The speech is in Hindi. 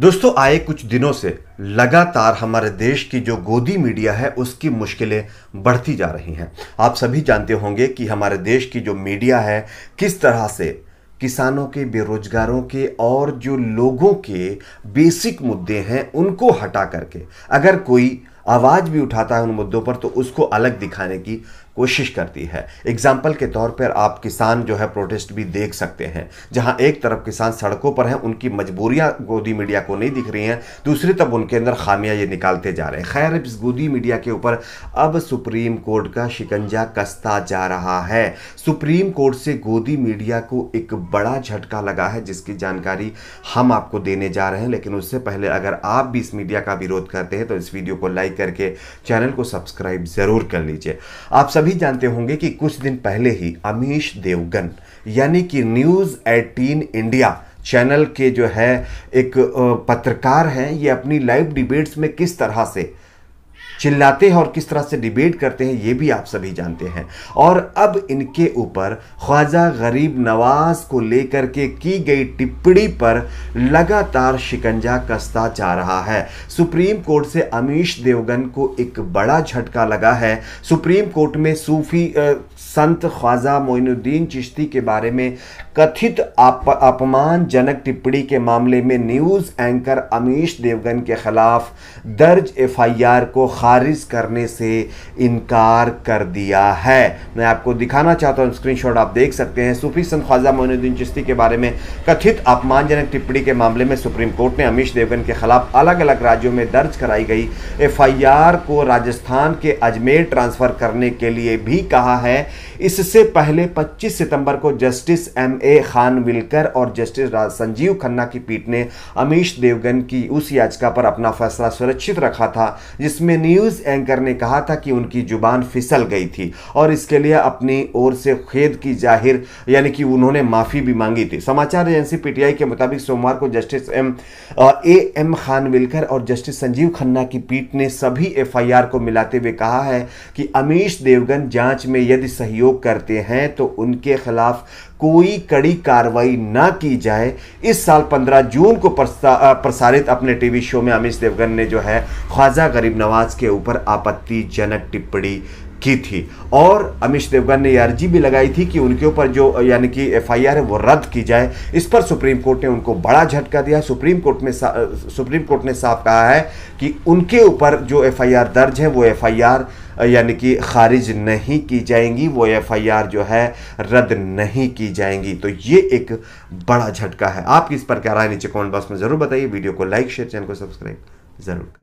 दोस्तों आए कुछ दिनों से लगातार हमारे देश की जो गोदी मीडिया है उसकी मुश्किलें बढ़ती जा रही हैं आप सभी जानते होंगे कि हमारे देश की जो मीडिया है किस तरह से किसानों के बेरोजगारों के और जो लोगों के बेसिक मुद्दे हैं उनको हटा करके अगर कोई आवाज़ भी उठाता है उन मुद्दों पर तो उसको अलग दिखाने की कोशिश करती है एग्जाम्पल के तौर पर आप किसान जो है प्रोटेस्ट भी देख सकते हैं जहां एक तरफ किसान सड़कों पर हैं उनकी मजबूरियां गोदी मीडिया को नहीं दिख रही हैं दूसरी तरफ उनके अंदर खामियां ये निकालते जा रहे हैं खैर इस गोदी मीडिया के ऊपर अब सुप्रीम कोर्ट का शिकंजा कसता जा रहा है सुप्रीम कोर्ट से गोदी मीडिया को एक बड़ा झटका लगा है जिसकी जानकारी हम आपको देने जा रहे हैं लेकिन उससे पहले अगर आप भी इस मीडिया का विरोध करते हैं तो इस वीडियो को लाइक करके चैनल को सब्सक्राइब ज़रूर कर लीजिए आप सभी सभी जानते होंगे कि कुछ दिन पहले ही अमीश देवगन यानी कि न्यूज़ एटीन इंडिया चैनल के जो है एक पत्रकार हैं ये अपनी लाइव डिबेट्स में किस तरह से चिल्लाते हैं और किस तरह से डिबेट करते हैं ये भी आप सभी जानते हैं और अब इनके ऊपर ख्वाजा गरीब नवाज को लेकर के की गई टिप्पणी पर लगातार शिकंजा कसता जा रहा है सुप्रीम कोर्ट से अमीश देवगन को एक बड़ा झटका लगा है सुप्रीम कोर्ट में सूफी आ, संत ख्वाजा मोइनुद्दीन चिश्ती के बारे में कथित आप, अपमानजनक टिप्पणी के मामले में न्यूज़ एंकर अमीश देवगन के खिलाफ दर्ज एफआईआर को खा खारिज करने से इनकार कर दिया है मैं आपको दिखाना चाहता हूँ स्क्रीनशॉट आप देख सकते हैं सूफी संत ख्वाजा मोहनुद्दीन चिश्ती के बारे में कथित अपमानजनक टिप्पणी के मामले में सुप्रीम कोर्ट ने अमीश देवगन के खिलाफ अलग अलग राज्यों में दर्ज कराई गई एफ को राजस्थान के अजमेर ट्रांसफ़र करने के लिए भी कहा है इससे पहले 25 सितंबर को justice M A Khanwilkar और जस्टिस संजीव खन्ना की पीठ ने अमीश देवगन की उस याचिका पर अपना फैसला सुरक्षित रखा था जिसमें न्यू न्यूज़ एंकर ने कहा था कि उनकी ज़ुबान फिसल गई थी और इसके लिए अपनी ओर से खेद की जाहिर यानी कि उन्होंने माफ़ी भी मांगी थी समाचार एजेंसी पीटीआई के मुताबिक सोमवार को justice M A M Khanwilkar और जस्टिस संजीव खन्ना की पीठ ने सभी एफ को मिलाते हुए कहा है कि अमीश देवगन जांच में यदि सहयोग करते हैं तो उनके खिलाफ कोई कड़ी कार्रवाई ना की जाए इस साल 15 जून को प्रसारित अपने टीवी शो में अमीश देवगन ने जो है ख्वाजा गरीब नवाज के के ऊपर आपत्तिजनक टिप्पणी की थी और अमिश देवगन ने अर्जी भी लगाई थी कि उनके ऊपर जो यानी कि एफआईआर है वो रद्द की जाए इस पर सुप्रीम कोर्ट ने उनको बड़ा झटका दिया सुप्रीम कोर्ट में सुप्रीम कोर्ट ने साफ कहा है कि उनके ऊपर जो एफआईआर दर्ज है वो एफआईआर यानी कि खारिज नहीं की जाएंगी वो एफआईआर जो है रद्द नहीं की जाएंगी तो ये एक बड़ा झटका है आप इस पर क्या राय नीचे कॉमेंट बॉक्स में ज़रूर बताइए वीडियो को लाइक शेयर चैनल को सब्सक्राइब ज़रूर